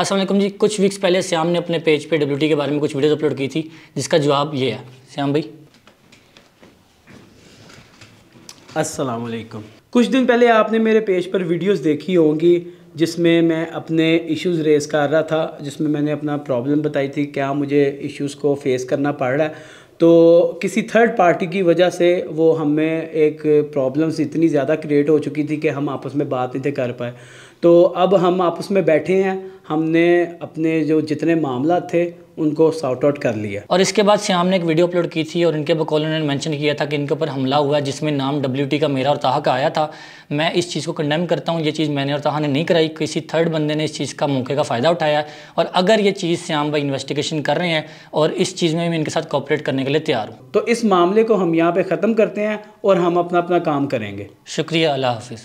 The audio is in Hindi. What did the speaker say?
असलम जी कुछ वीक्स पहले श्याम ने अपने पेज पे डब्ल्यू के बारे में कुछ वीडियोस अपलोड की थी जिसका जवाब ये है श्याम भाई अस्सलाम वालेकुम कुछ दिन पहले आपने मेरे पेज पर वीडियोस देखी होंगी जिसमें मैं अपने इश्यूज़ रेस कर रहा था जिसमें मैंने अपना प्रॉब्लम बताई थी क्या मुझे इश्यूज़ को फेस करना पड़ रहा है तो किसी थर्ड पार्टी की वजह से वो हमें एक प्रॉब्लम्स इतनी ज़्यादा क्रिएट हो चुकी थी कि हम आपस में बात नहीं थे कर पाए तो अब हम आपस में बैठे हैं हमने अपने जो जितने मामला थे उनको सॉर्ट आउट कर लिया और इसके बाद श्याम ने एक वीडियो अपलोड की थी और इनके बकौल उन्होंने मैंशन किया था कि इनके ऊपर हमला हुआ जिसमें नाम डब्ल्यू का मेरा और ताहा का आया था मैं इस चीज़ को कंडेम करता हूँ ये चीज़ मैंने और ताहा ने नहीं कराई किसी थर्ड बंदे ने इस चीज़ का मौके का फ़ायदा उठाया और अगर ये चीज़ श्याम भाई इन्वेस्टिगेशन कर रहे हैं और इस चीज़ में मैं इनके साथ कॉपरेट करने के लिए तैयार हूँ तो इस मामले को हम यहाँ पर ख़त्म करते हैं और हम अपना अपना काम करेंगे शुक्रिया अल्लाह हाफिज़